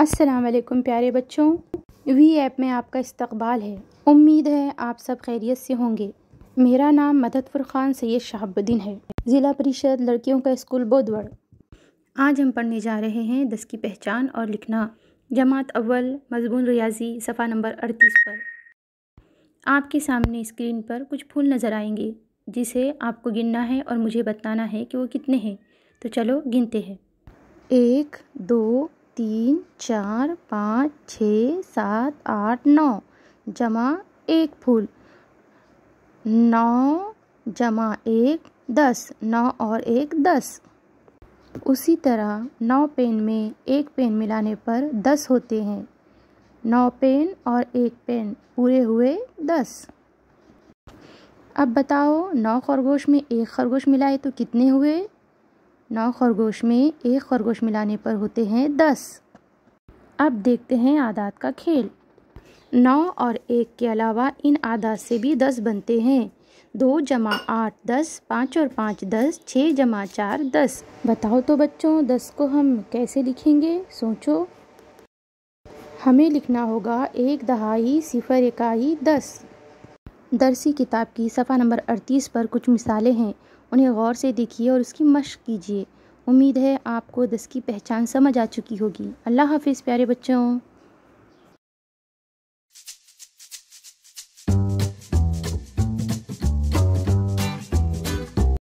अस्सलाम वालेकुम प्यारे बच्चों वी ऐप में आपका इस्तकबाल है उम्मीद है आप सब खैरियत से होंगे मेरा नाम मदतपुर ख़ान सैद शहाबुद्दीन है ज़िला परिषद लड़कियों का स्कूल बोधवड़ आज हम पढ़ने जा रहे हैं दस की पहचान और लिखना जमात अव्वल मजमून रियाजी सफ़ा नंबर अड़तीस पर आपके सामने स्क्रीन पर कुछ फूल नज़र आएंगे जिसे आपको गिनना है और मुझे बताना है कि वो कितने हैं तो चलो गिनते हैं एक दो तीन चार पाँच छः सात आठ नौ जमा एक फूल नौ जमा एक दस नौ और एक दस उसी तरह नौ पेन में एक पेन मिलाने पर दस होते हैं नौ पेन और एक पेन पूरे हुए दस अब बताओ नौ खरगोश में एक खरगोश मिलाए तो कितने हुए नौ खरगोश में एक खरगोश मिलाने पर होते हैं दस अब देखते हैं आदात का खेल नौ और एक के अलावा इन आदात से भी दस बनते हैं दो जमा आठ दस पाँच और पाँच दस छः जमा चार दस बताओ तो बच्चों दस को हम कैसे लिखेंगे सोचो हमें लिखना होगा एक दहाई सिफर इकाई दस दरसी किताब की सफ़ा नंबर अड़तीस पर कुछ मिसालें हैं उन्हें गौर से देखिए और उसकी मशक़ कीजिए उम्मीद है आपको दस की पहचान समझ आ चुकी होगी अल्लाह हाफिज़ प्यारे बच्चों